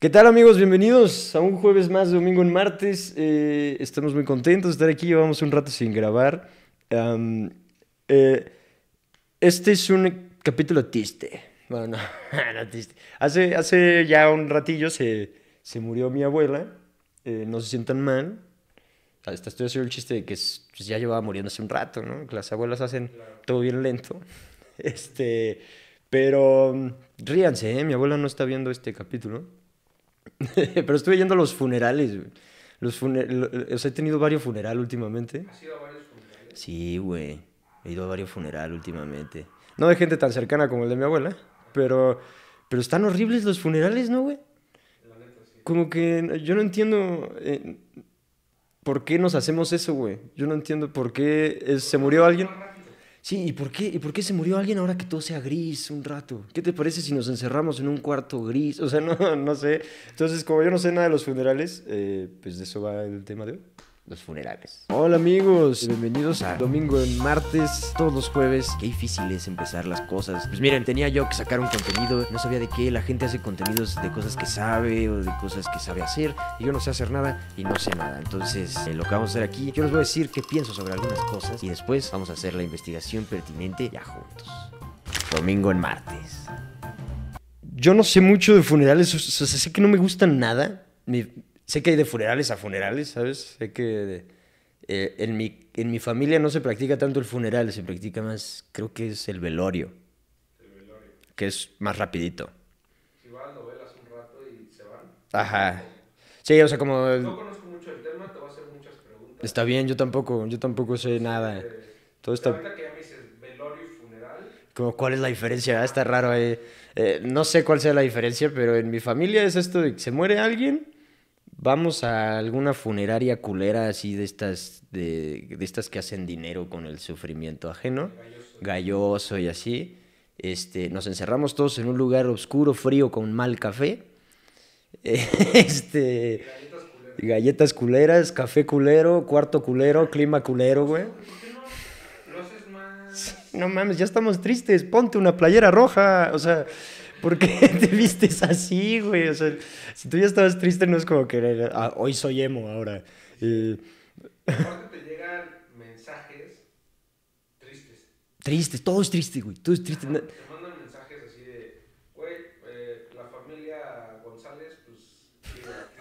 ¿Qué tal amigos? Bienvenidos a un jueves más, domingo en martes. Eh, estamos muy contentos de estar aquí, llevamos un rato sin grabar. Eh, este es un capítulo triste. Bueno, no, no triste. Hace, hace ya un ratillo se, murió mi abuela, eh, no se sientan mal. Hasta estoy haciendo el chiste de que pues, ya llevaba muriendo hace un rato, ¿no? Que las abuelas hacen todo bien lento. Este... Pero ríanse, ¿eh? mi abuela no está viendo este capítulo. Pero estuve yendo a los funerales. Los he tenido varios funerales últimamente. ¿Has ido a varios funerales? Sí, güey. He ido a varios funerales últimamente. No de gente tan cercana como el de mi abuela, pero, pero están horribles los funerales, ¿no, güey? Como que yo no entiendo eh, por qué nos hacemos eso, güey. Yo no entiendo por qué se murió alguien. Sí, ¿y por, qué, ¿y por qué se murió alguien ahora que todo sea gris un rato? ¿Qué te parece si nos encerramos en un cuarto gris? O sea, no, no sé. Entonces, como yo no sé nada de los funerales, eh, pues de eso va el tema de hoy los funerales. Hola amigos, bienvenidos a Domingo en Martes, todos los jueves. Qué difícil es empezar las cosas. Pues miren, tenía yo que sacar un contenido, no sabía de qué, la gente hace contenidos de cosas que sabe o de cosas que sabe hacer, y yo no sé hacer nada y no sé nada. Entonces, eh, lo que vamos a hacer aquí, yo les voy a decir qué pienso sobre algunas cosas y después vamos a hacer la investigación pertinente ya juntos. Domingo en Martes. Yo no sé mucho de funerales, o sea, sé que no me gustan nada. Me sé que hay de funerales a funerales, ¿sabes? Sé que eh, en, mi, en mi familia no se practica tanto el funeral, se practica más, creo que es el velorio. El velorio. Que es más rapidito. Si van, lo un rato y se van. Ajá. Sí, o sea, como... No conozco mucho el tema, te voy a hacer muchas preguntas. Está bien, yo tampoco, yo tampoco sé nada. Eh, Todo está... me dices velorio y funeral. Como, ¿cuál es la diferencia? Ah, está raro ahí. Eh. eh, no sé cuál sea la diferencia, pero en mi familia es esto de que se muere alguien vamos a alguna funeraria culera así de estas, de, de estas que hacen dinero con el sufrimiento ajeno, galloso, y así. Este, nos encerramos todos en un lugar oscuro, frío, con mal café. Este, galletas culeras. café culero, cuarto culero, clima culero, güey. No, más... no mames, ya estamos tristes. Ponte una playera roja. O sea, ¿Por qué te vistes así, güey? O sea, si tú ya estabas triste, no es como que ah, hoy soy emo ahora. Y... Eh. Aparte te pues, llegan mensajes tristes. Tristes, todo es triste, güey. Todo es triste. te mandan mensajes así de, güey, eh, la familia González, pues, aquí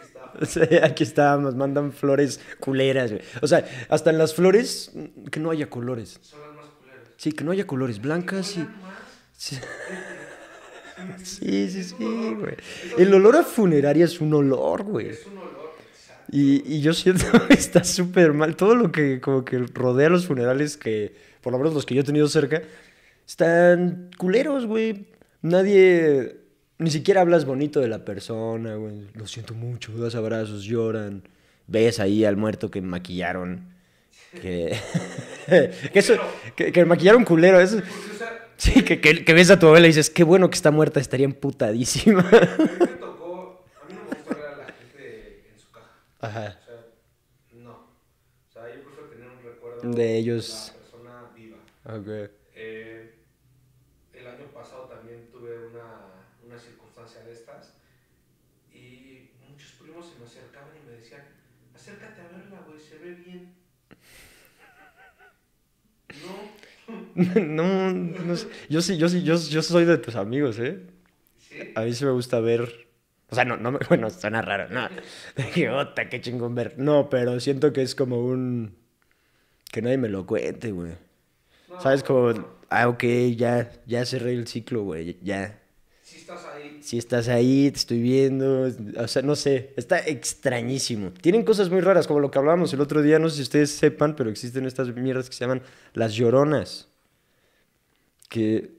está. aquí está, nos mandan flores culeras, güey. O sea, hasta en las flores, mm, que no haya colores. Son las más culeras. Sí, que no haya colores, blancas y... Sí, sí, sí, güey. El olor a funeraria es un olor, güey. Es un olor. Y, y yo siento que está súper mal. Todo lo que como que rodea los funerales, que por lo menos los que yo he tenido cerca, están culeros, güey. Nadie, ni siquiera hablas bonito de la persona, güey. Lo siento mucho, das abrazos, lloran. Ves ahí al muerto que maquillaron. Que, que eso, que maquillaron culero. Eso. Pues, Sí, que, ves a tu abuela y dices, qué bueno que está muerta, estaría emputadísima. A mí me tocó, a mí no me gustó ver a la gente en su caja. Ajá. O sea, no. O sea, yo prefiero tener un recuerdo de ellos. la persona viva. Eh, el año pasado también tuve una, una circunstancia de estas y muchos primos se me acercaban y me decían, acércate a verla, güey, se ve bien. no, no Yo sí, yo sí, yo, yo soy de tus amigos, ¿eh? A mí sí me gusta ver. O sea, no, no, bueno, suena raro, no. Dije, ota, qué chingón ver. No, pero siento que es como un. Que nadie me lo cuente, güey. ¿Sabes? Como, ah, ok, ya, ya cerré el ciclo, güey, ya si estás ahí, te estoy viendo, o sea, no sé, está extrañísimo. Tienen cosas muy raras, como lo que hablábamos el otro día, no sé si ustedes sepan, pero existen estas mierdas que se llaman las lloronas, que,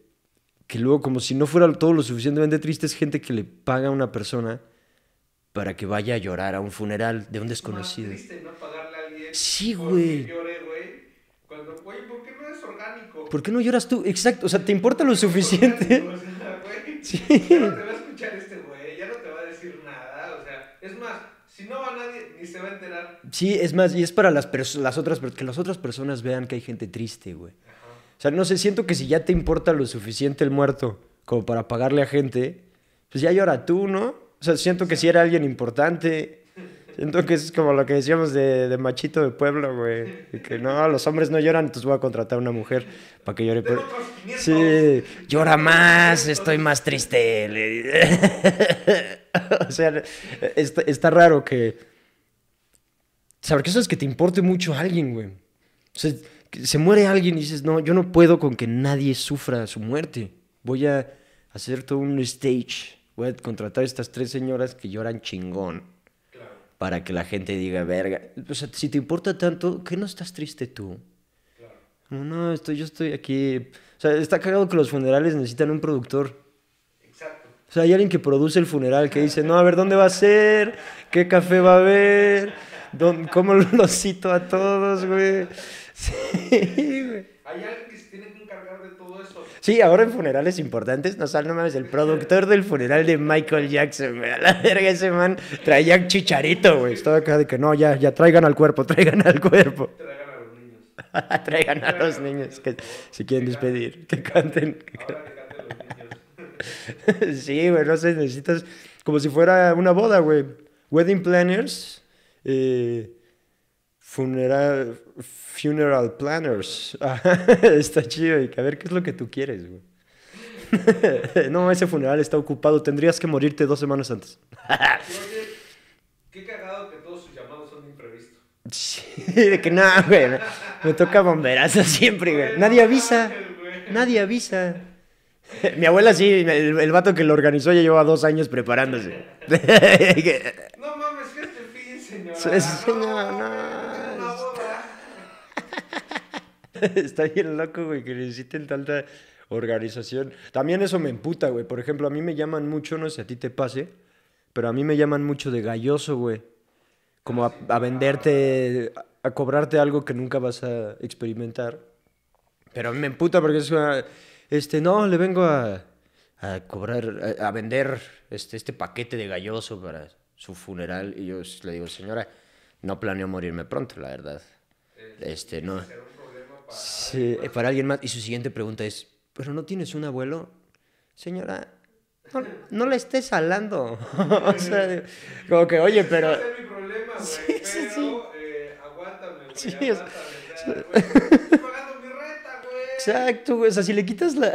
que luego como si no fuera todo lo suficientemente triste, es gente que le paga a una persona para que vaya a llorar a un funeral de un desconocido. Es triste no pagarle a alguien sí, güey. Cuando, ¿por qué no orgánico? no lloras tú? Exacto, o sea, ¿te importa lo suficiente? Sí este güey, ya no te va a decir nada, o sea, es más, si no va nadie, ni se va a enterar. Sí, es más, y es para las, las otras, que las otras personas vean que hay gente triste, güey. O sea, no sé, siento que si ya te importa lo suficiente el muerto como para pagarle a gente, pues ya llora tú, ¿no? O sea, siento que si era alguien importante, entonces es como lo que decíamos de, machito de pueblo, güey. que no, los hombres no lloran, entonces voy a contratar a una mujer para que llore. Sí, llora más, estoy más triste. o sea, está, raro que... ¿Sabes que eso es que te importe mucho a alguien, güey. O se muere alguien y dices, no, yo no puedo con que nadie sufra su muerte. Voy a hacer todo un stage. Voy a contratar a estas tres señoras que lloran chingón para que la gente diga, verga, o sea, si te importa tanto, ¿qué no estás triste tú? Claro. no, estoy, yo estoy aquí. O sea, está cagado que los funerales necesitan un productor. Exacto. O sea, hay alguien que produce el funeral, que dice, no, a ver, ¿dónde va a ser? ¿Qué café va a haber? ¿Cómo los cito a todos, güey? Sí, güey. Hay alguien Sí, ahora en funerales importantes no sal no mames, el productor del funeral de Michael Jackson, me A la verga ese man traía chicharito, güey. Estaba acá de que no, ya, ya traigan al cuerpo, traigan al cuerpo. Traigan a los niños. traigan a los niños que se quieren despedir, que canten. Que canten. sí, güey, no sé, necesitas como si fuera una boda, güey. Wedding planners. Eh, Funeral, funeral planners. está chido. Y a ver, ¿qué es lo que tú quieres, güey? no, ese funeral está ocupado. Tendrías que morirte dos semanas antes. Qué cagado que todos sus llamados son imprevistos. Sí, de que nada, güey. Me toca bomberazo siempre, güey. Nadie avisa. Nadie avisa. Mi abuela sí, el, vato que lo organizó ya llevaba dos años preparándose. no mames, que este fin, señora. No, no. está bien loco, güey, que necesiten tanta organización. También eso me emputa, güey. Por ejemplo, a mí me llaman mucho, no sé si a ti te pase, pero a mí me llaman mucho de galloso, güey. Como a, ah, venderte, a, cobrarte algo que nunca vas a experimentar. Pero a mí me emputa porque es una, Este, no, le vengo a, cobrar, a, vender este, este paquete de galloso para su funeral. Y yo le digo, señora, no planeo morirme pronto, la verdad. Eh, este, no alguien más. Y su siguiente pregunta es, ¿pero no tienes un abuelo? Señora, no, le estés hablando. o como que, oye, pero... Ese es mi problema, güey. pero, sí, eh, sí. aguántame, pagando mi renta, güey. Exacto, güey. O sea, si le quitas la,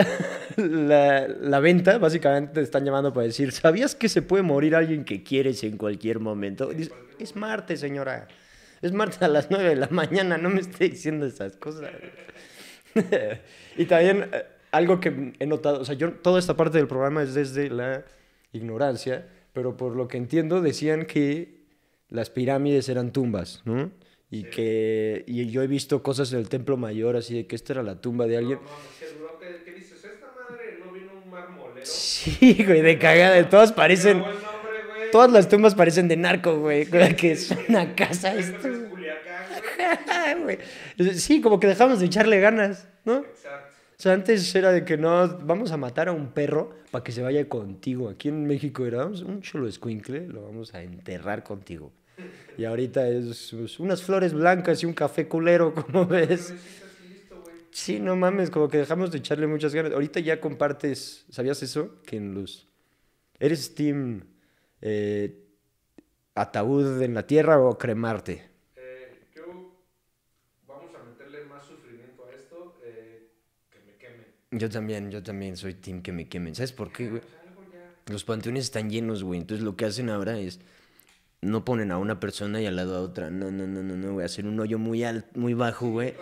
la, venta, básicamente te están llamando para decir, ¿sabías que se puede morir alguien que quieres en cualquier momento? es Marte, señora. Es martes a las 9 de la mañana, no me esté diciendo esas cosas. y también eh, algo que he notado, o sea, yo toda esta parte del programa es desde la ignorancia, pero por lo que entiendo decían que las pirámides eran tumbas, ¿no? Y que y yo he visto cosas en el templo mayor así de que esta era la tumba de alguien. No, no, ¿qué, ¿qué, dices? Esta madre no vino un marmolero. Sí, güey, de cagada, todas parecen todas las tumbas parecen de narco, güey. Que es una casa esto. sí, como que dejamos de echarle ganas, ¿no? Exacto. O sea, antes era de que no, vamos a matar a un perro para que se vaya contigo. Aquí en México era un chulo escuincle, lo vamos a enterrar contigo. Y ahorita es, unas flores blancas y un café culero, como ves. Sí, no mames, como que dejamos de echarle muchas ganas. Ahorita ya compartes, ¿sabías eso? Que en los... Eres team eh, ataúd en la tierra o cremarte? Eh, yo vamos a meterle más sufrimiento a esto, eh, que me quemen. Yo también, yo también soy team que me quemen. ¿Sabes por qué, güey? Ah, pues Los panteones están llenos, güey. Entonces lo que hacen ahora es no ponen a una persona y al lado a otra. No, no, no, no, no, güey. Hacen un hoyo muy alto, muy bajo, güey.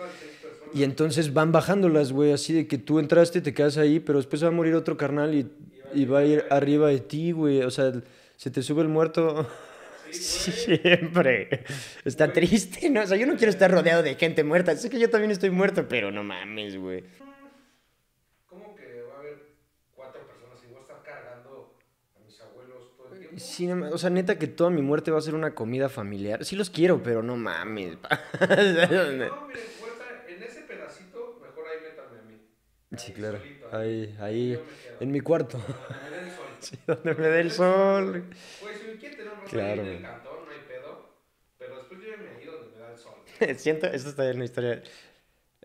Y entonces van bajándolas, güey, así de que tú entraste, te quedas ahí, pero después va a morir otro carnal y, y va a ir arriba de ti, güey. O sea, se te sube el muerto. Siempre. Está triste, ¿no? O sea, yo no quiero estar rodeado de gente muerta. Sé que yo también estoy muerto, pero no mames, güey. ¿Cómo que va a haber cuatro personas y voy a estar cargando a mis abuelos todo el tiempo? o sea, neta que toda mi muerte va a ser una comida familiar. Sí los quiero, pero no mames. No, Sí, claro. Ahí, ahí, en mi cuarto. Sí, donde me dé el sol. Pues, me te ¿no? Claro. En el cantón no hay pedo, pero después yo me donde me da el sol. Siento, está en la historia.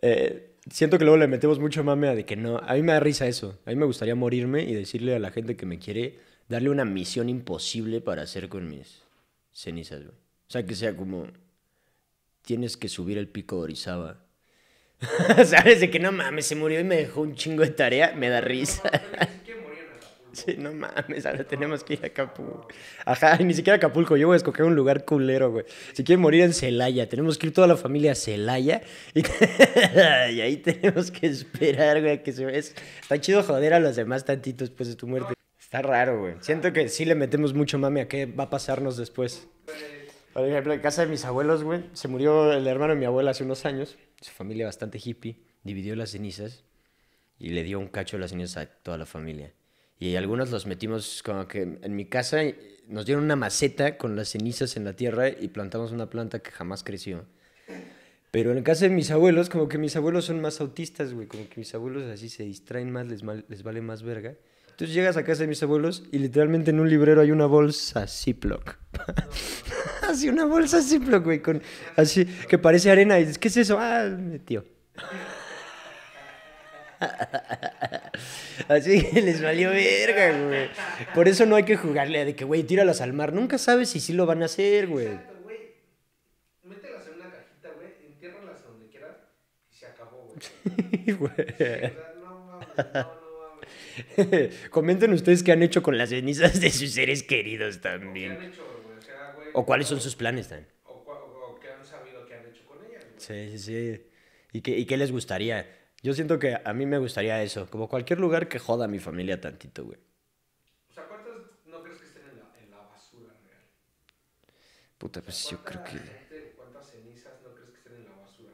Eh, siento que luego le metemos mucho mame de que no. A mí me da risa eso. A mí me gustaría morirme y decirle a la gente que me quiere, darle una misión imposible para hacer con mis cenizas, O sea, que sea como. Tienes que subir el pico de Orizaba ¿Sabes? De que no mames, se murió y me dejó un chingo de tarea, me da risa. Sí, no mames, ahora tenemos que ir a Acapulco. Ajá, ni siquiera a Acapulco, yo voy a escoger un lugar culero, güey. Si quiere morir en Celaya, tenemos que ir toda la familia a Celaya. Y, ahí tenemos que esperar, güey, que se ve. Está chido joder a los demás tantitos después de tu muerte. Está raro, güey. Siento que sí le metemos mucho mame a qué va a pasarnos después. Pues, Por ejemplo, en casa de mis abuelos, güey, se murió el hermano de mi abuela hace unos años su familia bastante hippie, dividió las cenizas y le dio un cacho de las cenizas a toda la familia. Y algunos los metimos como que en mi casa nos dieron una maceta con las cenizas en la tierra y plantamos una planta que jamás creció. Pero en el caso de mis abuelos, como que mis abuelos son más autistas, güey, como que mis abuelos así se distraen más, les, les vale más verga. Entonces llegas a casa de mis abuelos y literalmente en un librero hay una bolsa Ziploc. así una bolsa Ziploc, güey, con así que parece arena y dices, "¿Qué es eso?" Ah, tío. Así que les valió verga, güey. Por eso no hay que jugarle de que, güey, tíralas al mar. Nunca sabes si sí lo van a hacer, güey. Exacto, güey. Mételas en una cajita, güey. Entiérralas donde quieras y se acabó, güey. no, no, no, Comenten ustedes qué han hecho con las cenizas de sus seres queridos también. O, qué han hecho, o, sea, güey, o cuáles son sus planes también. O, o, qué han sabido que han hecho con ellas. Sí, sí, sí. ¿Y qué, ¿Y qué les gustaría? Yo siento que a mí me gustaría eso. Como cualquier lugar que joda a mi familia tantito, güey. O sea, ¿cuántas no crees que estén en la, en la basura Puta, pues yo creo que... Gente, ¿Cuántas cenizas no crees que estén en la basura?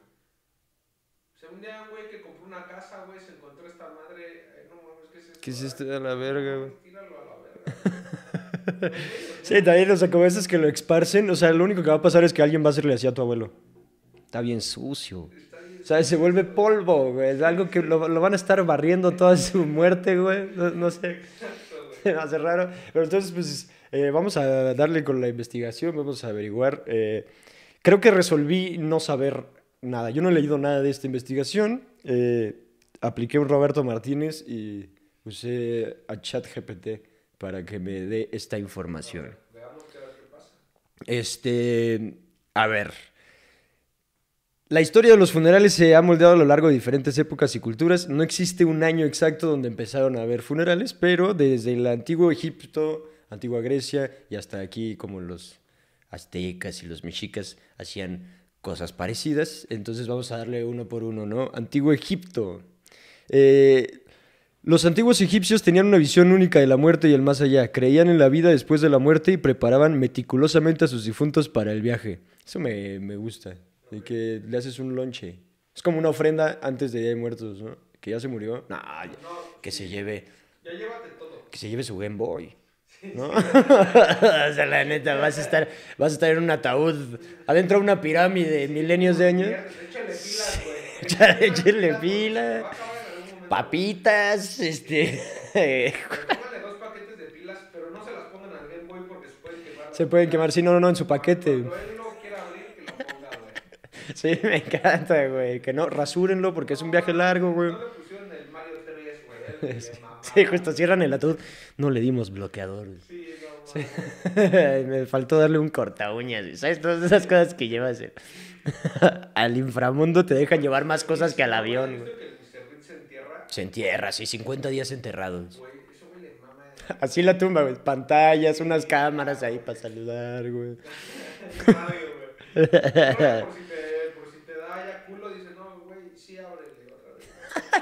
O sea, un día güey que compró una casa, güey, se encontró esta madre ¿Qué hiciste a la verga, güey? sí, también, o sea, veces que lo esparcen, o sea, lo único que va a pasar es que alguien va a hacerle así a tu abuelo. Está bien sucio. O sea, se vuelve polvo, güey. Es algo que lo, van a estar barriendo toda su muerte, güey. No, sé. me hace raro. Pero entonces, pues, eh, vamos a darle con la investigación, vamos a averiguar. Eh, creo que resolví no saber nada. Yo no he leído nada de esta investigación. Eh, apliqué un Roberto Martínez y puse a ChatGPT para que me dé esta información. Veamos qué pasa. Este, a ver. La historia de los funerales se ha moldeado a lo largo de diferentes épocas y culturas. No existe un año exacto donde empezaron a haber funerales, pero desde el antiguo Egipto, antigua Grecia y hasta aquí como los aztecas y los mexicas hacían cosas parecidas. Entonces vamos a darle uno por uno, ¿no? Antiguo Egipto. Eh, los antiguos egipcios tenían una visión única de la muerte y el más allá, creían en la vida después de la muerte y preparaban meticulosamente a sus difuntos para el viaje. Eso me, me gusta, de que le haces un lonche. Es como una ofrenda antes de Día de Muertos, ¿no? Que ya se murió. no, que se lleve. Ya todo. Que se lleve su Game Boy. ¿No? o sea, la neta, vas a estar, vas a estar en un ataúd adentro de una pirámide, milenios de años. Échale pilas, güey. Échale, papitas, este... se pueden quemar. Se sí, no, no, no, en su paquete. Sí, me encanta, güey. Que no, rasúrenlo porque es un viaje largo, güey. Sí, justo cierran el atún. No le dimos bloqueador. Sí, no, me faltó darle un cortaúñas. ¿sabes? Todas esas cosas que llevas. Al inframundo te dejan llevar más cosas que al avión, güey en entierra, así 50 días enterrados. Así la tumba, güey. Pantallas, unas cámaras ahí para saludar, güey.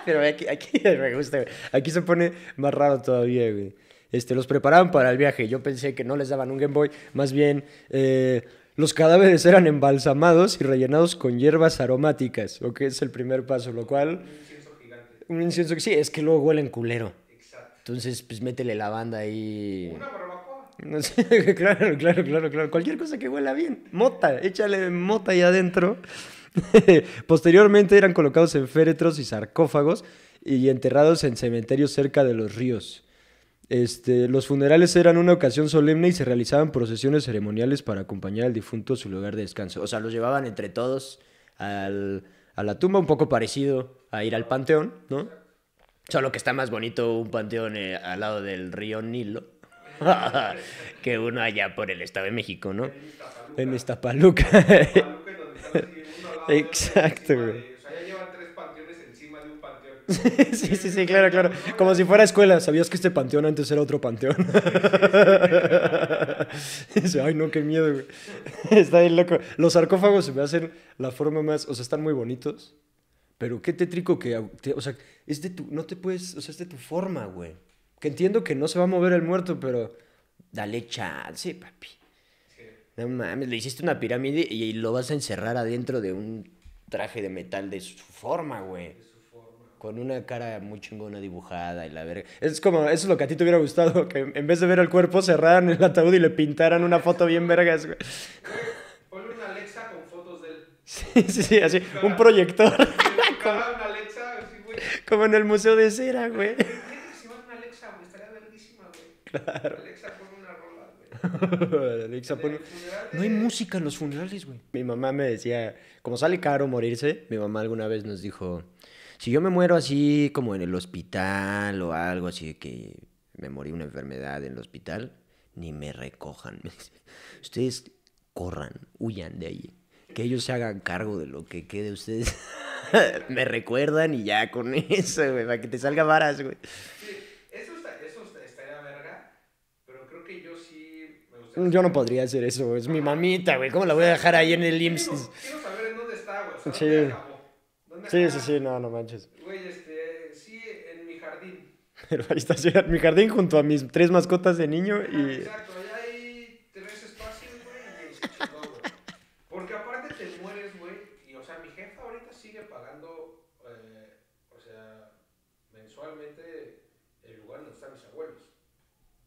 Pero aquí, aquí me gusta, güey. Aquí se pone más raro todavía, güey. Este, los preparaban para el viaje. Yo pensé que no les daban un Game Boy, más bien eh, los cadáveres eran embalsamados y rellenados con hierbas aromáticas, ¿O que es el primer paso, lo cual... Un incienso que sí, es que luego huelen culero. Exacto. Entonces, pues métele la banda ahí. Una barbacoa. claro, claro, claro, claro. Cualquier cosa que huela bien. Mota, échale mota ahí adentro. Posteriormente eran colocados en féretros y sarcófagos y enterrados en cementerios cerca de los ríos. Este, los funerales eran una ocasión solemne y se realizaban procesiones ceremoniales para acompañar al difunto a su lugar de descanso. O sea, los llevaban entre todos al, a la tumba, un poco parecido a ir al panteón, ¿no? Solo que está más bonito un panteón eh, al lado del río Nilo que uno allá por el Estado de México, ¿no? En esta paluca. Exacto, güey. sí, sí, sí, claro, claro. Como si fuera escuela. ¿Sabías que este panteón antes era otro panteón? Dice, ay, no, qué miedo, güey. Está bien loco. Los sarcófagos se me hacen la forma más. O sea, están muy bonitos. Pero qué tétrico que. o sea, es de tu. No te puedes. O sea, tu forma, güey. Que entiendo que no se va a mover el muerto, pero. Dale chance, papi. le hiciste una pirámide y lo vas a encerrar adentro de un traje de metal de su forma, güey con una cara muy chingona dibujada y la verga. Es como, eso es lo que a ti te hubiera gustado, que en vez de ver el cuerpo cerraran el ataúd y le pintaran una foto bien vergas, güey. Ponle una Alexa con fotos de él. Sí, sí, sí, así, un proyector. Como, una Alexa, güey. como en el museo de cera, güey. Si vas una Alexa, estaría verguísima, güey. Claro. Alexa, pone una rola, güey. Alexa, pone. No hay música en los funerales, güey. Mi mamá me decía, como sale caro morirse, mi mamá alguna vez nos dijo si yo me muero así como en el hospital o algo así que me morí una enfermedad en el hospital, ni me recojan. Ustedes corran, huyan de ahí. Que ellos se hagan cargo de lo que quede ustedes. me recuerdan y ya con eso, güey, para que te salga varas, güey. eso, está, verga, pero creo que yo sí Yo no podría hacer eso, es mi mamita, güey. ¿Cómo la voy a dejar ahí en el IMSS? Quiero, saber en dónde está, güey. Sí, sí, sí, no, no manches. Güey, este, sí, en mi jardín. ahí está, Pero en mi jardín junto a mis tres mascotas de niño y... Exacto, allá hay tres espacios, güey, y todo. güey. Porque aparte te mueres, güey, y, o sea, mi jefa ahorita sigue pagando, eh, o sea, mensualmente el lugar donde están mis abuelos.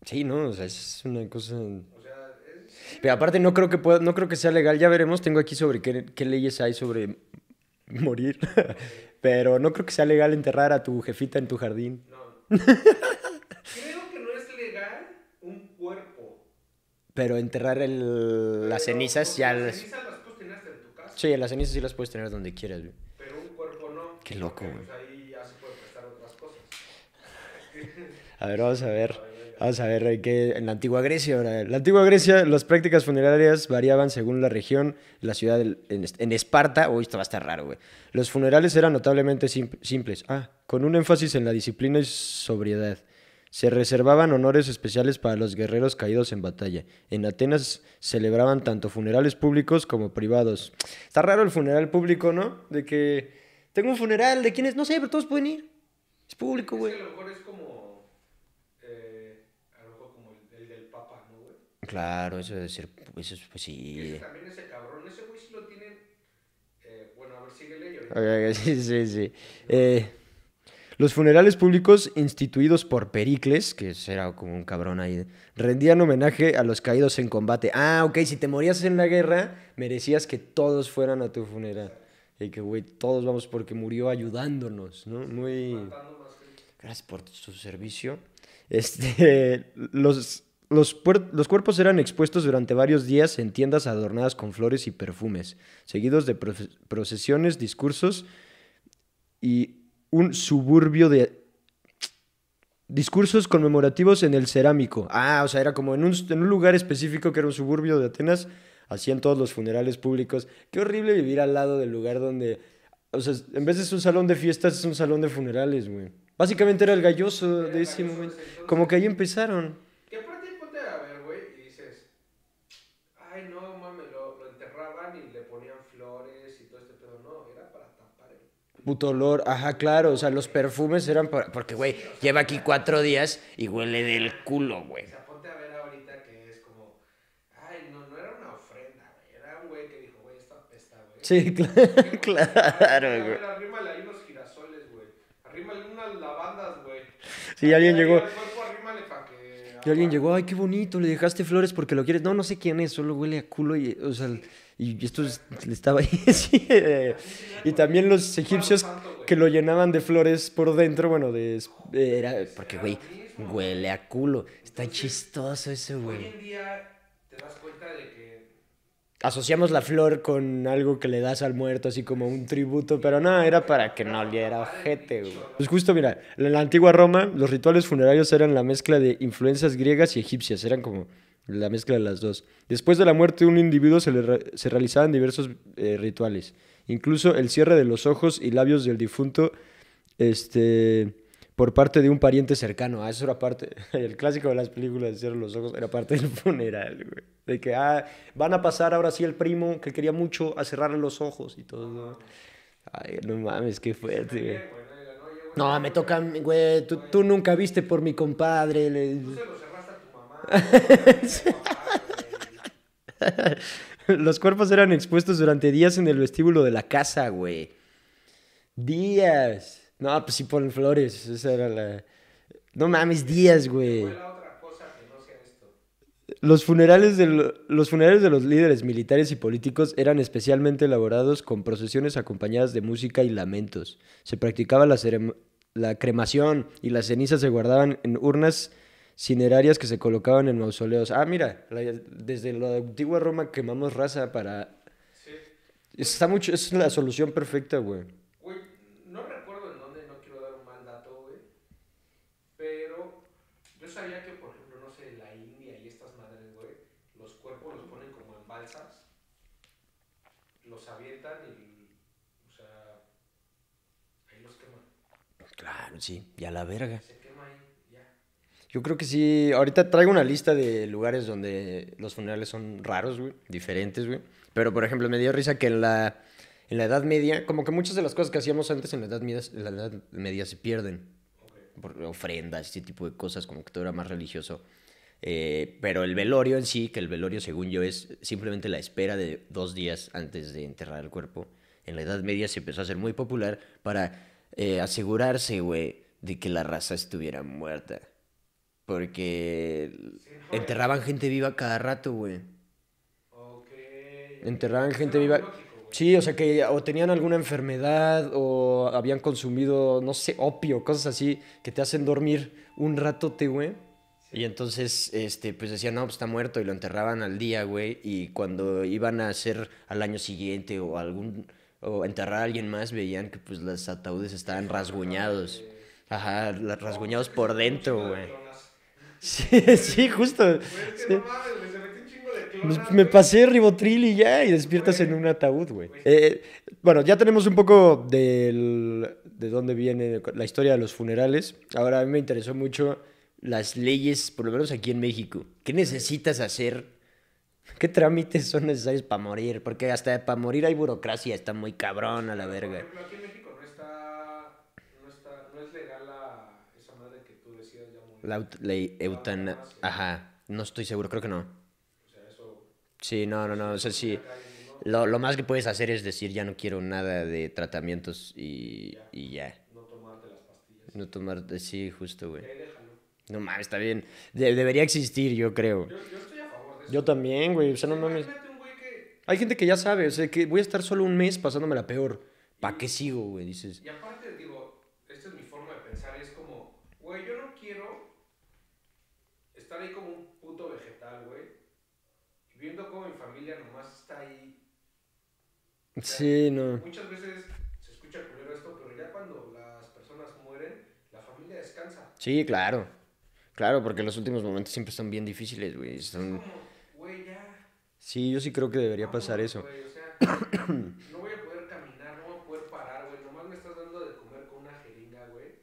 Sí, no, o sea, es una cosa... O sea, es... Pero aparte no creo que pueda, no creo que sea legal, ya veremos, tengo aquí sobre qué, qué leyes hay sobre morir. Pero no creo que sea legal enterrar a tu jefita en tu jardín. No. creo que no es legal un cuerpo. Pero enterrar las cenizas pues, ya las... cenizas las puedes tener en tu casa. Sí, las cenizas sí las puedes tener donde quieras, Pero un cuerpo no. Qué loco, Pues ahí ya se puede prestar otras cosas. a ver, vamos a ver. Vamos a ver eh, que en la antigua Grecia, ahora, en la antigua Grecia las prácticas funerarias variaban según la región, la ciudad en, Esparta, Uy, esto va a estar raro, güey. Los funerales eran notablemente simples, ah, con un énfasis en la disciplina y sobriedad. Se reservaban honores especiales para los guerreros caídos en batalla. En Atenas celebraban tanto funerales públicos como privados. Está raro el funeral público, ¿no? De que tengo un funeral, ¿de quién es? No sé, pero todos pueden ir. Es público, güey. a lo mejor es como Claro, eso debe ser, eso es, pues sí. también ese cabrón, ese güey sí lo tienen, eh, bueno, a ver, síguele yo. sí, sí, sí. Eh, los funerales públicos instituidos por Pericles, que era como un cabrón ahí, rendían homenaje a los caídos en combate. Ah, ok, si te morías en la guerra, merecías que todos fueran a tu funeral. Y que, güey, todos vamos porque murió ayudándonos, ¿no? Muy... Gracias por su servicio. Este, los los, cuerpos eran expuestos durante varios días en tiendas adornadas con flores y perfumes, seguidos de procesiones, discursos y un suburbio de... Discursos conmemorativos en el cerámico. Ah, o sea, era como en un, lugar específico que era un suburbio de Atenas, hacían todos los funerales públicos. Qué horrible vivir al lado del lugar donde... O sea, en vez de un salón de fiestas, es un salón de funerales, güey. Básicamente era el galloso de ese momento. Como que ahí empezaron. puto olor. Ajá, claro, o sea, los perfumes eran para... Porque, güey, lleva aquí cuatro días y huele del culo, güey. O sea, ponte a ver ahorita que es como... Ay, no, no era una ofrenda, güey. Era un güey que dijo, güey, esta pesta, güey. Sí, claro, claro, güey. Claro, arrímale ahí unos girasoles, güey. Arrímale unas lavandas, güey. Sí, alguien llegó... Y alguien llegó, ay, qué bonito, le dejaste flores porque lo quieres. No, no sé quién es, solo huele a culo y, o sea, y esto le estaba ahí. Eh, y también los egipcios que lo llenaban de flores por dentro, bueno, de... Eh, era, porque, güey, huele a culo. Está chistoso ese, güey. Hoy en día te das cuenta de que... Asociamos la flor con algo que le das al muerto, así como un tributo, pero no, era para que no oliera ojete, güey. Pues justo, mira, en la antigua Roma, los rituales funerarios eran la mezcla de influencias griegas y egipcias. Eran como la mezcla de las dos. Después de la muerte de un individuo se, realizaban diversos eh, rituales, incluso el cierre de los ojos y labios del difunto este, por parte de un pariente cercano. a ah, eso era parte, el clásico de las películas de cierre los ojos era parte del funeral, güey. De que, ah, van a pasar ahora sí el primo que quería mucho a cerrar los ojos y todo. Ay, no mames, qué fuerte, güey. No, me toca, güey, tú, nunca viste por mi compadre. Los cuerpos eran expuestos durante días en el vestíbulo de la casa, güey. Días. No, pues sí ponen flores. Esa era la. No mames, días, güey. Los funerales, de los funerales de los líderes militares y políticos eran especialmente elaborados con procesiones acompañadas de música y lamentos. Se practicaba la, la cremación y las cenizas se guardaban en urnas cinerarias que se colocaban en mausoleos. Ah, mira, desde la antigua Roma quemamos raza para... Sí. Está es la solución perfecta, güey. Güey, no recuerdo en dónde, no quiero dar un mal dato, güey. Pero yo sabía que, por ejemplo, no sé, la India y estas madres, güey, los cuerpos los ponen como en balsas, los avientan y, o sea, ahí los queman. Claro, sí, y a la verga. Sí. Yo creo que sí. Ahorita traigo una lista de lugares donde los funerales son raros, güey. Diferentes, güey. Pero, por ejemplo, me dio risa que en la, Edad Media, como que muchas de las cosas que hacíamos antes en la Edad Media, la edad media se pierden. Por ofrendas, ese tipo de cosas, como que todo era más religioso. Eh, pero el velorio en sí, que el velorio según yo es simplemente la espera de dos días antes de enterrar el cuerpo. En la Edad Media se empezó a hacer muy popular para eh, asegurarse, güey, de que la raza estuviera muerta. Porque enterraban gente viva cada rato, güey. Enterraban gente viva. Sí, o sea que o tenían alguna enfermedad o habían consumido, no sé, opio, cosas así que te hacen dormir un ratote, güey. Y entonces, este, pues decían, no, pues está muerto y lo enterraban al día, güey. Y cuando iban a hacer al año siguiente o algún, o enterrar a alguien más, veían que pues los ataúdes estaban rasguñados. Ajá, rasguñados pues, por dentro, güey. Sí, sí, justo. me, pasé ribotril y ya, y despiertas en un ataúd, güey. Eh, bueno, ya tenemos un poco del, de dónde viene la historia de los funerales. Ahora, a mí me interesó mucho las leyes, por lo menos aquí en México. ¿Qué necesitas hacer? ¿Qué trámites son necesarios para morir? Porque hasta para morir hay burocracia, está muy cabrón a la verga. La, Ley Ajá, no estoy seguro, creo que no. O sea, eso... Sí, no, no, no. O sea, sí. Lo, lo, más que puedes hacer es decir, ya no quiero nada de tratamientos y ya. Y ya. No tomarte las pastillas. No tomarte, sí, justo, güey. No mames, está bien. De, debería existir, yo creo. Yo, yo, estoy a favor de eso. Yo también, güey. O sea, no mames. Hay gente que ya sabe, o sea, que voy a estar solo un mes pasándome la peor. ¿Para qué sigo, güey? Dices. Y aparte, ahí como un puto vegetal, güey. Y viendo cómo mi familia nomás está ahí. sí, no. Muchas veces se escucha culero esto, pero ya cuando las personas mueren, la familia descansa. Sí, claro. Claro, porque los últimos momentos siempre son bien difíciles, güey. Son... güey, ya. Sí, yo sí creo que debería pasar eso. no voy a poder caminar, no voy a poder parar, güey. Nomás me estás dando de comer con una jeringa, güey.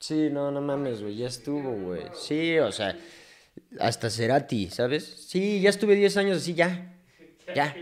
Sí, no, no mames, güey. Ya estuvo, güey. Sí, o sea hasta Cerati, ¿sabes? Sí, ya estuve 10 años así, ya. Ya.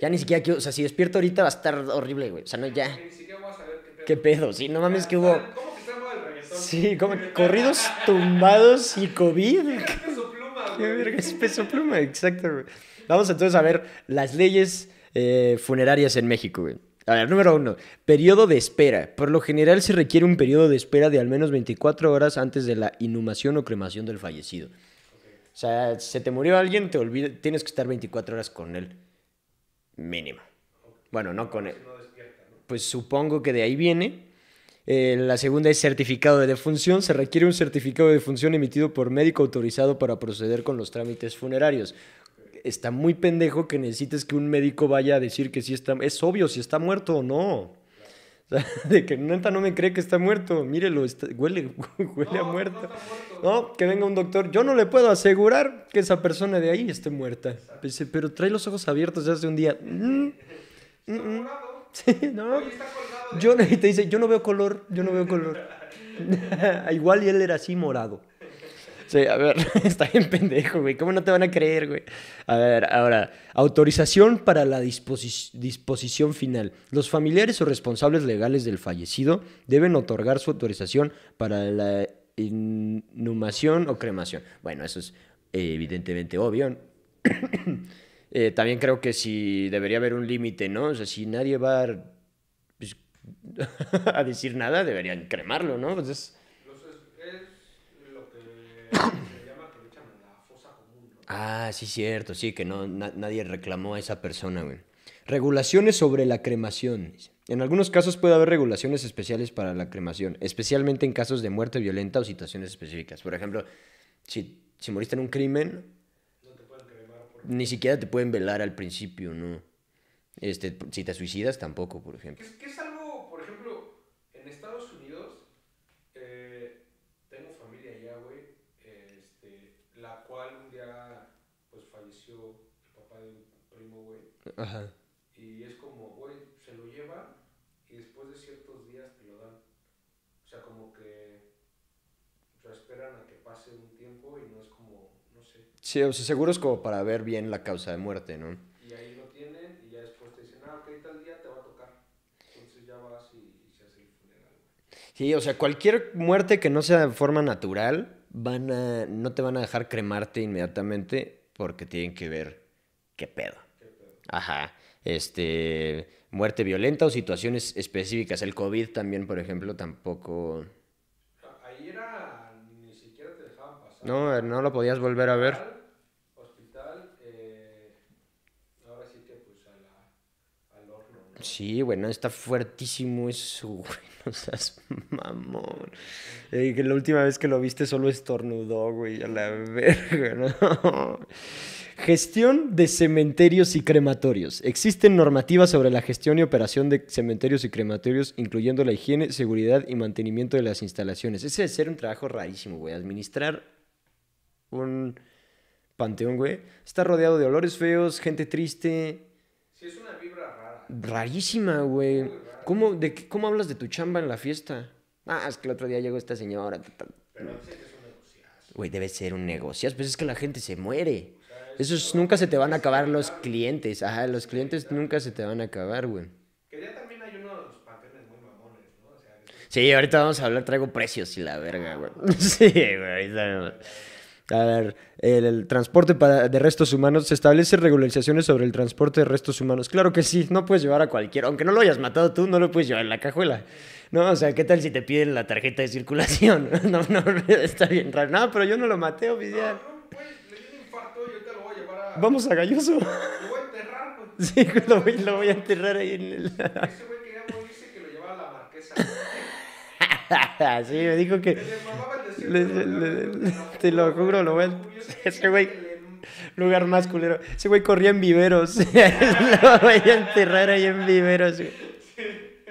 Ya ni siquiera O sea, si despierto ahorita va a estar horrible, güey. O sea, no, ya. Ni siquiera a qué pedo. ¿Qué Sí, no mames, que hubo. ¿Cómo que está el Sí, como corridos tumbados y COVID. es peso pluma, güey? ¿Qué es peso pluma? Exacto, güey. Vamos entonces a ver las leyes eh, funerarias en México, güey. A ver, número uno, periodo de espera. Por lo general se requiere un periodo de espera de al menos 24 horas antes de la inhumación o cremación del fallecido. O sea, se te murió alguien, te tienes que estar 24 horas con él. Mínimo. Bueno, no con él. Pues supongo que de ahí viene. Eh, la segunda es certificado de defunción. Se requiere un certificado de defunción emitido por médico autorizado para proceder con los trámites funerarios. Está muy pendejo que necesites que un médico vaya a decir que sí está... Es obvio si está muerto o no. O sea, de que neta no me cree que está muerto, mírelo, huele, huele a muerto. No, que venga un doctor. Yo no le puedo asegurar que esa persona de ahí esté muerta. pero trae los ojos abiertos ya hace un día. Mm, mm, mm. ¿no? Yo, y te dice, yo no veo color, yo no veo color. Igual y él era así morado. Sí, a ver, está bien pendejo, güey. ¿Cómo no te van a creer, güey? A ver, ahora, autorización para la disposición final. Los familiares o responsables legales del fallecido deben otorgar su autorización para la inhumación o cremación. Bueno, eso es evidentemente obvio. Eh, también creo que si debería haber un límite, ¿no? O sea, si nadie va a, pues, decir nada, deberían cremarlo, ¿no? Entonces. Pues Ah, sí, cierto, sí, que no, nadie reclamó a esa persona, güey. Regulaciones sobre la cremación. En algunos casos puede haber regulaciones especiales para la cremación, especialmente en casos de muerte violenta o situaciones específicas. Por ejemplo, si, si moriste en un crimen, ni siquiera te pueden velar al principio, ¿no? Este, si te suicidas, tampoco, por ejemplo. qué es Ajá. Y es como, güey, se lo llevan y después de ciertos días te lo dan. O sea, como que o esperan a que pase un tiempo y no es como, no sé. Sí, o sea, seguro es como para ver bien la causa de muerte, ¿no? Y ahí lo tienen y ya después te dicen, ah, ahorita el día te va a tocar. Entonces ya vas y, y se hace el funeral, Sí, o sea, cualquier muerte que no sea de forma natural, van a, no te van a dejar cremarte inmediatamente porque tienen que ver qué pedo. Ajá. Este, muerte violenta o situaciones específicas. El COVID también, por ejemplo, tampoco... Ahí era, ni siquiera te dejaban pasar. No, no lo podías volver a ver. Sí, bueno, está fuertísimo eso, güey. No seas mamón. Eh, que la última vez que lo viste solo estornudó, güey, a la verga, ¿no? Gestión de cementerios y crematorios. Existen normativas sobre la gestión y operación de cementerios y crematorios, incluyendo la higiene, seguridad y mantenimiento de las instalaciones. Ese debe ser un trabajo rarísimo, güey. Administrar un panteón, güey. Está rodeado de olores feos, gente triste. Sí, es una vibra rara. Rarísima, güey. ¿Cómo, de ¿Cómo hablas de tu chamba en la fiesta? Ah, es que el otro día llegó esta señora. Pero no sé que es un negociazo. Güey, debe ser un negociazo. Pues es que la gente se muere. Esos nunca se te van a acabar los clientes. Ajá, los clientes nunca se te van a acabar, güey. Que también hay papeles muy mamones, ¿no? Sí, ahorita vamos a hablar, traigo precios y la verga, güey. Sí, güey, a ver, el, transporte para, de restos humanos, ¿se establecen regularizaciones sobre el transporte de restos humanos? Claro que sí, no puedes llevar a cualquiera, aunque no lo hayas matado tú, no lo puedes llevar en la cajuela. No, o sea, ¿qué tal si te piden la tarjeta de circulación? No, no, está bien raro. No, pero yo no lo maté, oficial. Pues, vamos a Galloso. Lo voy a enterrar, pues. güey. Sí, lo voy, a enterrar ahí en el... Ese güey que quería dice que lo llevaba la marquesa. sí, me dijo que... te lo juro, lo voy a... Ese güey... Lugar más culero. Ese güey corría en viveros. lo voy a enterrar ahí en viveros, güey. que le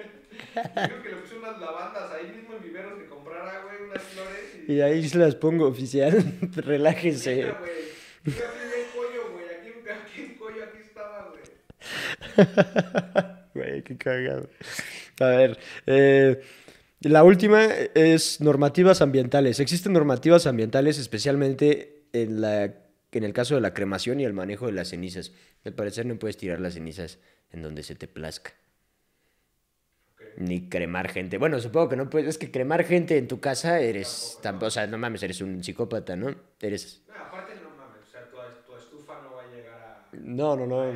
puse unas lavandas ahí mismo en viveros que comprara, güey, unas flores. Y, ahí se las pongo oficial. Relájense. Güey, qué cagado. A ver, eh, la última es normativas ambientales. Existen normativas ambientales especialmente en, la, en el caso de la cremación y el manejo de las cenizas. Al parecer no puedes tirar las cenizas en donde se te plazca. Ni cremar gente. Bueno, supongo que no puedes. Es que cremar gente en tu casa eres. Tampoco, no. O sea, no mames, eres un psicópata, ¿no? Eres. No, aparte, no mames. O sea, tu, estufa no va a llegar a. No, no, no.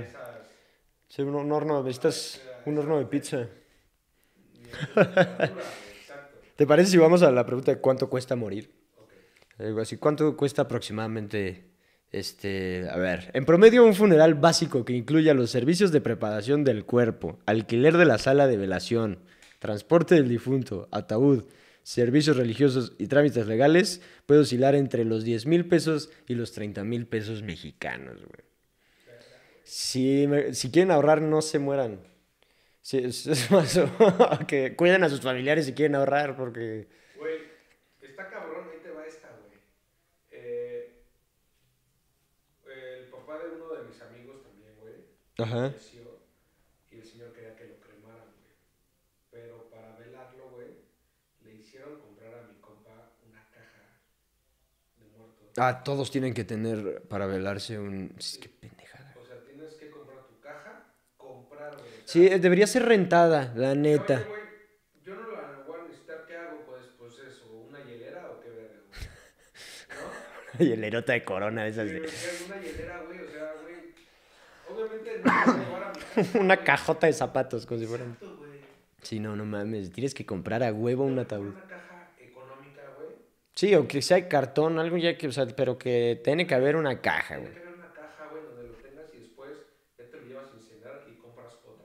Sí, un, horno, necesitas un horno de pizza. ¿Te parece si vamos a la pregunta de cuánto cuesta morir? Algo así, ¿cuánto cuesta aproximadamente? Este, a ver, en promedio un funeral básico que incluya los servicios de preparación del cuerpo, alquiler de la sala de velación, transporte del difunto, ataúd, servicios religiosos y trámites legales, puede oscilar entre los 10 mil pesos y los 30 mil pesos mexicanos, güey si, si quieren ahorrar, no se mueran. es, más, que cuiden a sus familiares si quieren ahorrar, porque... Güey, está cabrón, ahí te va esta, güey. Eh, el papá de uno de mis amigos también, güey. Ajá. y el señor quería que lo cremaran, güey. Pero para velarlo, güey, le hicieron comprar a mi compa una caja de muertos. Ah, todos tienen que tener para velarse un... Es que Sí, eh, debería ser rentada, la neta. yo no lo voy a necesitar. ¿Qué hago pues, pues eso? ¿Una hielera o qué verga, güey? ¿No? Hielerota de corona, esas de. Una hielera, güey, o sea, güey. Obviamente no Una cajota de zapatos, como si fueran. Exacto, güey. Sí, no, no mames. Tienes que comprar a huevo un ataúd. Una caja económica, güey. Sí, o que sea de cartón, algo ya que, o sea, pero que tiene que haber una caja, güey. Tiene que haber una caja, güey, donde lo tengas y después ya te lo llevas a incinerar y compras otra.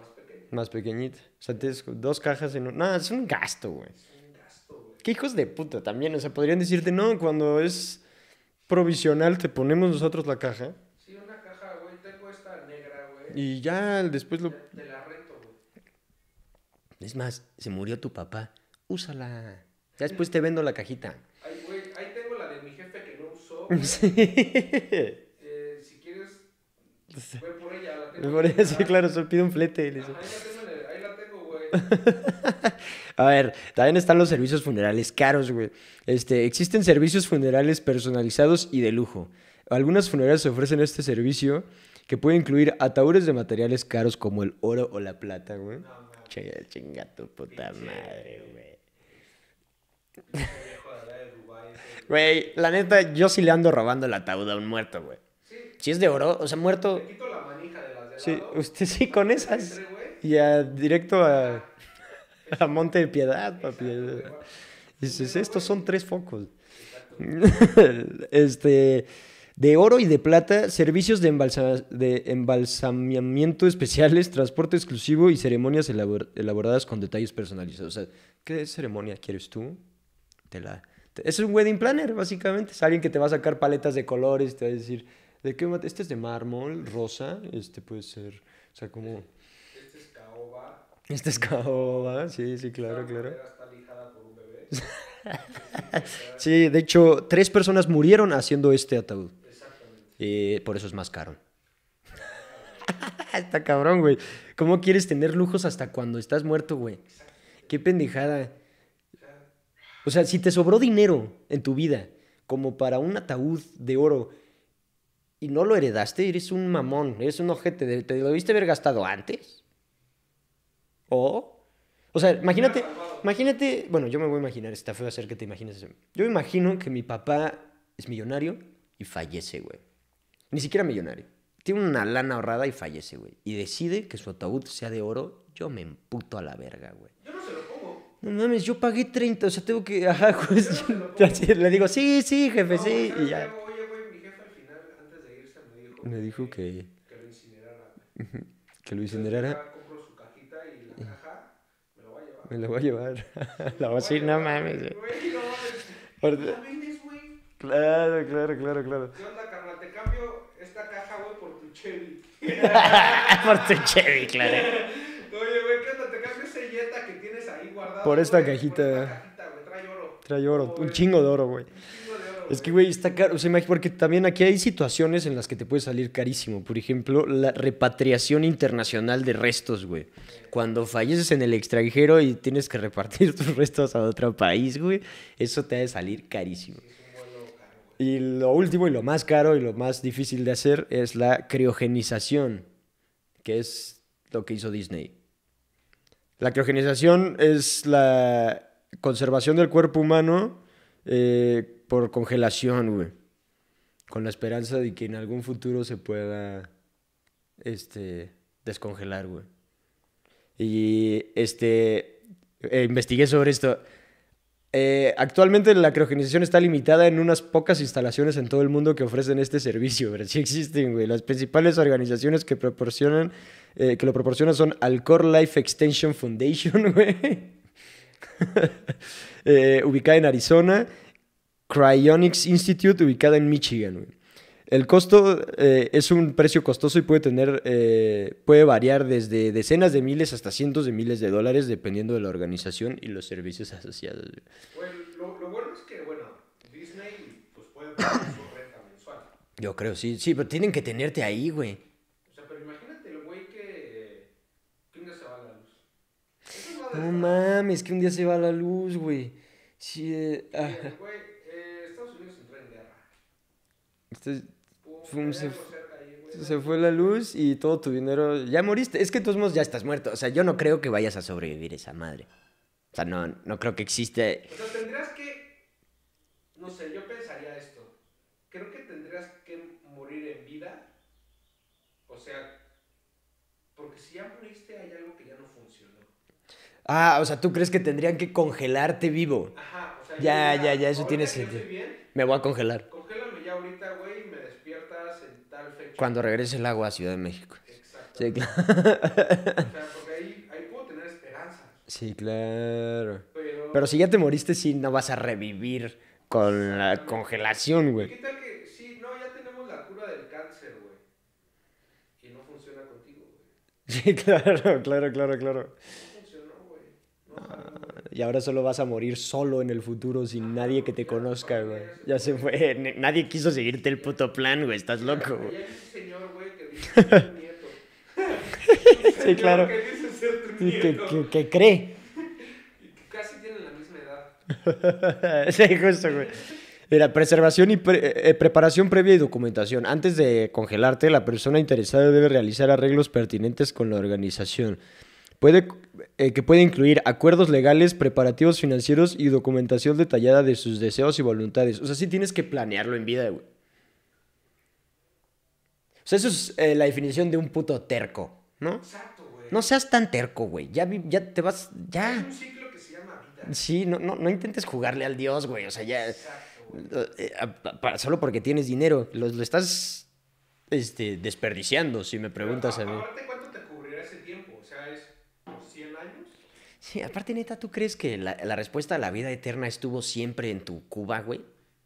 Más pequeñita. Más pequeñita. O sea, tienes dos cajas en un... No, es un gasto, güey. Es un gasto, güey. Qué hijos de puta también. O sea, podrían decirte, no, cuando es provisional te ponemos nosotros la caja. Sí, una caja, güey. te cuesta negra, güey. Y ya después lo... Te la reto, güey. Es más, se murió tu papá. Úsala. Ya después te vendo la cajita. Ay, güey, ahí tengo la de mi jefe que no usó. Sí. Eh, si quieres... Pues, güey, Mejor eso, ah, claro, solo pide un flete. Ahí la tengo, güey. A ver, también están los servicios funerales caros, güey. Este, existen servicios funerales personalizados y de lujo. Algunas funerarias ofrecen este servicio que puede incluir ataúdes de materiales caros como el oro o la plata, güey. No, Chinga, tu puta madre, güey. Güey, la neta, yo sí le ando robando el ataúd a un muerto, güey. Sí. Si es de oro, o sea, muerto. Sí, usted sí con esas. Y directo a, a Monte de Piedad, papi. estos son tres focos. este, de oro y de plata, servicios de, embalsa, de especiales, transporte exclusivo y ceremonias elaboradas con detalles personalizados. O sea, ¿qué ceremonia quieres tú? Te la, es un wedding planner, básicamente. Es alguien que te va a sacar paletas de colores, te va a decir ¿De qué Este es de mármol, rosa, este puede ser, o sea, como... Este es caoba. Este es caoba, sí, sí, claro, claro. Está lijada por un bebé. sí, de hecho, tres personas murieron haciendo este ataúd. Exactamente. Eh, por eso es más caro. está cabrón, güey. ¿Cómo quieres tener lujos hasta cuando estás muerto, güey? Qué pendejada. O sea, si te sobró dinero en tu vida como para un ataúd de oro y no lo heredaste, eres un mamón, eres un ojete, te lo viste haber gastado antes. O. O sea, imagínate, imagínate, bueno, yo me voy a imaginar, está feo hacer que te imagines. Yo imagino que mi papá es millonario y fallece, güey. Ni siquiera millonario. Tiene una lana ahorrada y fallece, güey. Y decide que su ataúd sea de oro, yo me emputo a la verga, güey. Yo no se lo pongo. No mames, yo pagué 30, o sea, tengo que. Pues, le digo, sí, sí, jefe, sí. y ya me dijo que, que lo incinerara. que lo incinerara. la me lo va a llevar. Me lo va a llevar. la voy a decir, no mames. Güey, Claro, claro, claro, claro. ¿Qué onda, carnal? Te cambio esta caja, güey, por tu Chevy. por tu Chevy, claro. Oye, güey, ¿qué onda? Te cambio esa yeta que tienes ahí guardada. Por esta cajita. esta cajita, güey. Trae oro. Trae oro. Un chingo de oro, güey. Es que, güey, está caro. O sea, porque también aquí hay situaciones en las que te puede salir carísimo. Por ejemplo, la repatriación internacional de restos, güey. Cuando falleces en el extranjero y tienes que repartir tus restos a otro país, güey, eso te ha de salir carísimo. Y lo último y lo más caro y lo más difícil de hacer es la criogenización, que es lo que hizo Disney. La criogenización es la conservación del cuerpo humano eh, por congelación, güey. Con la esperanza de que en algún futuro se pueda este descongelar, güey. Y este eh, investigué sobre esto. Eh, actualmente la criogenización está limitada en unas pocas instalaciones en todo el mundo que ofrecen este servicio, pero sí existen, güey. Las principales organizaciones que proporcionan, eh, que lo proporcionan son Alcor Life Extension Foundation, güey. ubicada en Arizona, Cryonics Institute ubicada en Michigan. Güey. El costo eh, es un precio costoso y puede tener, eh, puede variar desde decenas de miles hasta cientos de miles de dólares dependiendo de la organización y los servicios asociados. lo, bueno es que, bueno, Disney pues, puede pagar su renta mensual. Yo creo, sí, sí, pero tienen que tenerte ahí, güey. O sea, pero imagínate güey que, un día se va la luz. No mames, que un día se va la luz, güey. Sí, eh, ah. güey se, fue la luz y todo tu dinero. Ya moriste. Es que de todos modos ya estás muerto. O sea, yo no creo que vayas a sobrevivir esa madre. O sea, no, creo que existe. O sea, tendrías que. No sé, yo pensaría esto. Creo que tendrías que morir en vida. O sea, porque si ya moriste, hay algo que ya no funcionó. Ah, o sea, tú crees que tendrían que congelarte vivo. Ajá, o sea, ya, ya, ya, ya eso tiene sentido. Me voy a congelar. Congélame ya ahorita, güey cuando regrese el agua a Ciudad de México. Sí, claro. o sea, porque ahí, ahí puedo tener esperanza. Sí, claro. Pero... si ya te moriste, sí, no vas a revivir con la congelación, güey. ¿Qué tal que, sí, no, ya tenemos la cura del cáncer, güey? Que no funciona contigo, güey. Sí, claro, claro, claro, claro. No funcionó, güey. No, ah. Y ahora solo vas a morir solo en el futuro sin nadie que te conozca, güey. Ya se fue. Nadie quiso seguirte el puto plan, güey. Estás loco, güey. sí, claro. Que, nieto. ¿Qué cree. Casi tienen la misma edad. sí, justo, güey. Mira, preservación y eh, eh, preparación previa y documentación. Antes de congelarte, la persona interesada debe realizar arreglos pertinentes con la organización puede, eh, que puede incluir acuerdos legales, preparativos financieros y documentación detallada de sus deseos y voluntades. O sea, sí tienes que planearlo en vida, güey. O sea, eso es eh, la definición de un puto terco, ¿no? Exacto, güey. No seas tan terco, güey. Ya, ya te vas. Ya. Es un ciclo que se llama vida. Sí, no, no, no intentes jugarle al Dios, güey. O sea, ya. Exacto, eh, solo porque tienes dinero. Lo, estás este, desperdiciando, si me preguntas a mí. Sí, aparte, neta, ¿tú crees que la, respuesta a la vida eterna estuvo siempre en tu Cuba, güey?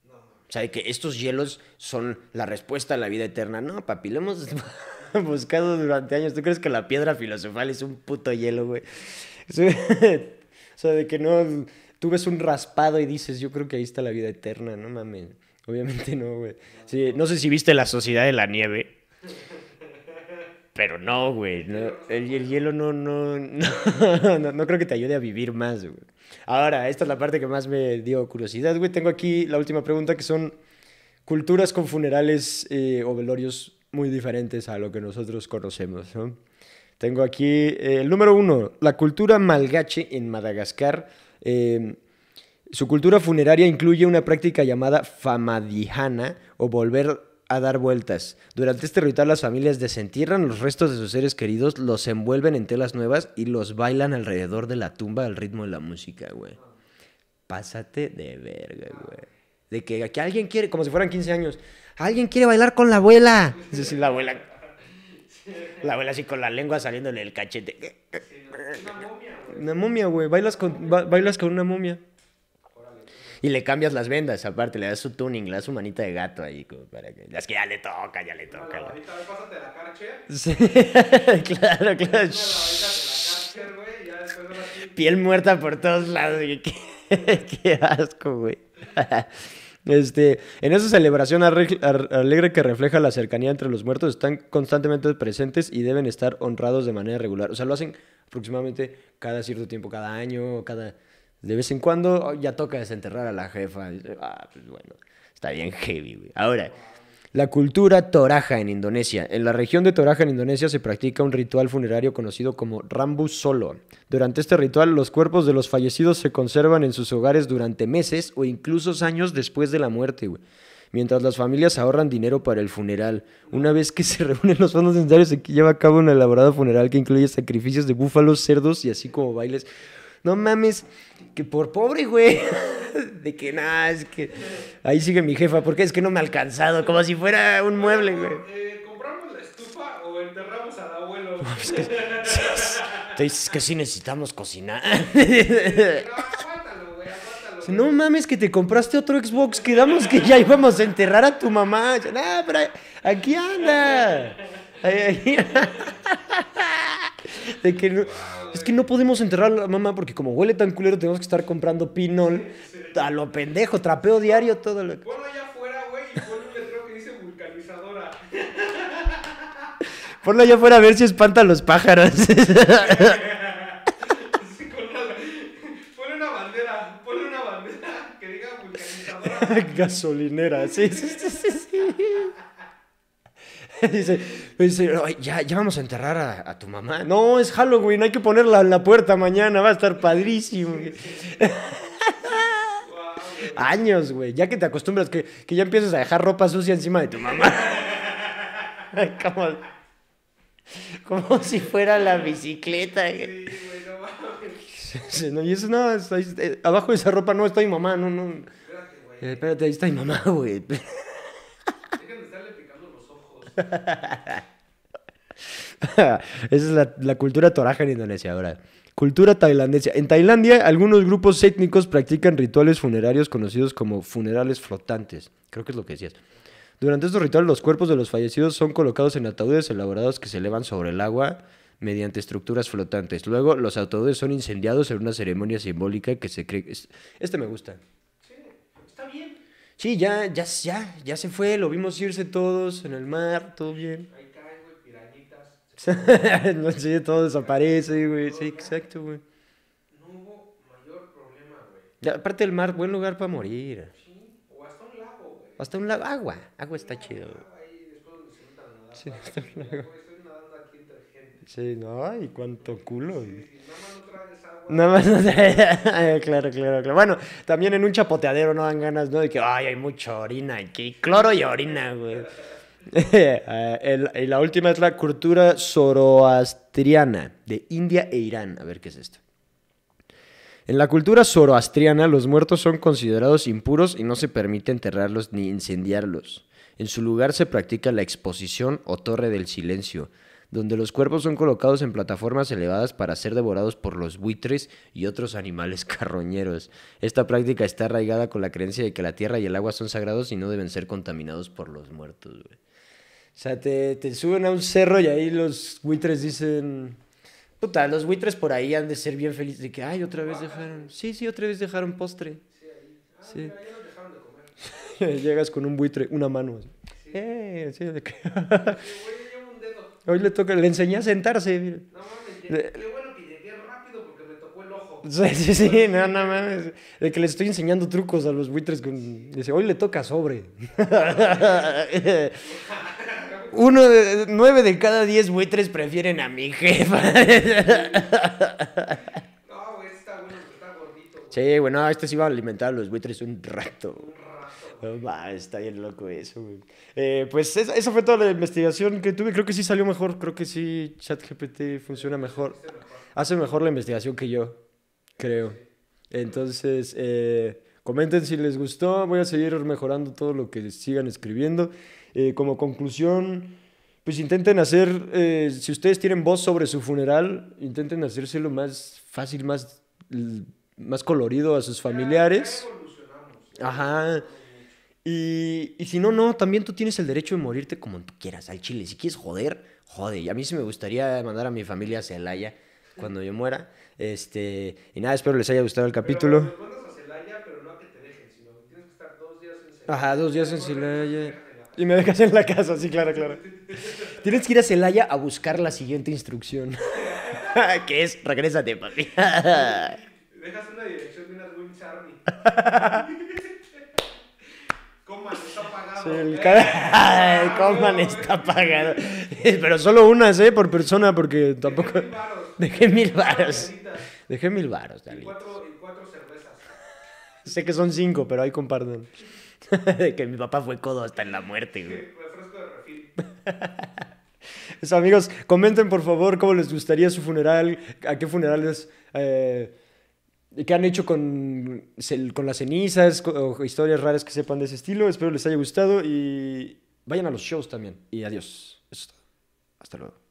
No. O sea, de que estos hielos son la respuesta a la vida eterna. No, papi, lo hemos buscado durante años. ¿Tú crees que la piedra filosofal es un puto hielo, güey? o sea, de que no. Tú ves un raspado y dices, yo creo que ahí está la vida eterna, no mames. Obviamente no, güey. Sí, no sé si viste la sociedad de la nieve. Pero no, güey. el, hielo no no, no creo que te ayude a vivir más, güey. Ahora, esta es la parte que más me dio curiosidad, güey. Tengo aquí la última pregunta que son culturas con funerales eh, o velorios muy diferentes a lo que nosotros conocemos, Tengo aquí eh, el número uno, la cultura malgache en Madagascar. Em, su cultura funeraria incluye una práctica llamada famadijana o volver a dar vueltas. Durante este ritual las familias desentierran los restos de sus seres queridos, los envuelven en telas nuevas y los bailan alrededor de la tumba al ritmo de la música, güey. Pásate de verga, güey. De que, que alguien quiere, como si fueran 15 años, alguien quiere bailar con la abuela. Es decir, la abuela. La abuela así con la lengua saliéndole el cachete. Una momia, güey. Una momia, güey. Bailas con, bailas con una momia. Y le cambias las vendas, aparte, le das su tuning, le das su manita de gato ahí, como para que. Es que ya le toca, ya le toca. ahorita la Sí, claro, claro. la güey, ya después Piel muerta por todos lados, Qué, asco, güey. Este, en esa celebración alegre que refleja la cercanía entre los muertos, están constantemente presentes y deben estar honrados de manera regular. O sea, lo hacen aproximadamente cada cierto tiempo, cada año, cada... De vez en cuando oh, ya toca desenterrar a la jefa. Ah, pues bueno, está bien heavy, güey. Ahora, la cultura Toraja en Indonesia. En la región de Toraja en Indonesia se practica un ritual funerario conocido como Rambu Solo. Durante este ritual los cuerpos de los fallecidos se conservan en sus hogares durante meses o incluso años después de la muerte, güey. Mientras las familias ahorran dinero para el funeral. Una vez que se reúnen los fondos necesarios, se lleva a cabo un elaborado funeral que incluye sacrificios de búfalos, cerdos y así como bailes. No mames, que por pobre, güey. De que nada, es que ahí sigue mi jefa, porque es que no me ha alcanzado, como si fuera un mueble, güey. Eh, ¿Compramos la estufa o enterramos al abuelo? que, te dices que sí necesitamos cocinar. No mames que te compraste otro Xbox. Quedamos que ya íbamos a enterrar a tu mamá. Ah, pero aquí anda. Ahí, ahí es que no podemos enterrar a la mamá porque como huele tan culero tenemos que estar comprando pinol a lo pendejo, trapeo diario, todo lo que... Ponlo allá afuera, güey, y pon un letrero que dice vulcanizadora. Ponlo allá afuera a ver si espanta los pájaros. Ponle ponle una una bandera, bandera que diga vulcanizadora. gasolinera, sí, sí, sí. dice, dice ya, ya vamos a enterrar a, tu mamá. No, es Halloween, hay que ponerla en la puerta mañana, va a estar padrísimo. Años, güey, ya que te acostumbras, que, que ya empiezas a dejar ropa sucia encima de tu mamá. como, como si fuera la bicicleta. Güey. No, y eso no, eh, abajo de esa ropa no está mi mamá, no, no. Espérate, güey. Eh, espérate, ahí está mi mamá, güey. Esa es la, cultura toraja en Indonesia ahora. Cultura tailandesa. En Tailandia, algunos grupos étnicos practican rituales funerarios conocidos como funerales flotantes. Creo que es lo que decías. Durante estos rituales, los cuerpos de los fallecidos son colocados en ataúdes elaborados que se elevan sobre el agua mediante estructuras flotantes. Luego, los ataúdes son incendiados en una ceremonia simbólica que se cree... Este me gusta. Sí, ya, ya, ya, ya se fue, lo vimos irse todos en el mar, todo bien. Ahí caen, güey, piranitas. no, sí, todo desaparece, güey, sí, exacto, güey. No hubo mayor problema, güey. Ya, aparte del mar, buen lugar para morir. Sí, o hasta un lago, güey. Hasta un lago, agua, agua está chido. Ahí después nada. sí, hasta un lago. Estoy nadando aquí entre gente. Sí, no, ay, cuánto culo. Sí, sí, otra Nada más. claro, claro, claro. Bueno, también en un chapoteadero no dan ganas, ¿no? De que, hay mucha orina aquí. Cloro y orina, güey. Ah, y la última es la cultura zoroastriana de India e Irán. A ver qué es esto. En la cultura zoroastriana, los muertos son considerados impuros y no se permite enterrarlos ni incendiarlos. En su lugar se practica la exposición o torre del silencio donde los cuerpos son colocados en plataformas elevadas para ser devorados por los buitres y otros animales carroñeros. Esta práctica está arraigada con la creencia de que la tierra y el agua son sagrados y no deben ser contaminados por los muertos. O sea, te, suben a un cerro y ahí los buitres dicen... Puta, los buitres por ahí han de ser bien felices de que, ay, otra vez dejaron. Sí, sí, otra vez dejaron postre. Sí. Llegas con un buitre, una mano. sí, eh, Hoy le toca, le enseñé a sentarse. Mira. No mames, qué bueno que llegué rápido porque me tocó el ojo. Sí, sí, sí, no, no mames. De que le estoy enseñando trucos a los buitres. Dice, hoy le toca sobre. Uno de, nueve de cada diez buitres prefieren a mi jefa. no, güey, está bueno, está gordito. Sí, bueno, este sí va a alimentar a los buitres un rato. Pues, está bien loco eso, eh, pues eso, fue toda la investigación que tuve. Creo que sí salió mejor. Creo que sí ChatGPT funciona mejor. Hace mejor la investigación que yo, creo. Entonces, eh, comenten si les gustó. Voy a seguir mejorando todo lo que sigan escribiendo. Eh, como conclusión, pues intenten hacer, si ustedes tienen voz sobre su funeral, intenten hacérselo más fácil, más, más colorido a sus familiares. Ajá. Y, si no, no, también tú tienes el derecho de morirte como tú quieras, al chile. Si quieres joder, jode. Y a mí sí me gustaría mandar a mi familia a Celaya cuando yo muera. Este, y nada, espero les haya gustado el capítulo. a pero no que te dejen, tienes que estar dos días en Celaya. Ajá, dos días en Celaya. Y me dejas en la casa, sí, claro, claro. Tienes que ir a Celaya a buscar la siguiente instrucción. que es, regrésate, papi. Dejas una dirección de una Wings Army. El cada... está pagado. Pero solo unas, ¿eh? Por persona, porque tampoco... Dejé mil varos. Dejé mil varos, cuatro, cervezas. sé que son cinco, pero ahí comparten. que mi papá fue codo hasta en la muerte, güey. amigos, comenten por favor cómo les gustaría su funeral, a qué funerales... Eh, qué han hecho con, con las cenizas o historias raras que sepan de ese estilo. Espero les haya gustado y vayan a los shows también. Y adiós. Eso es todo. Hasta luego.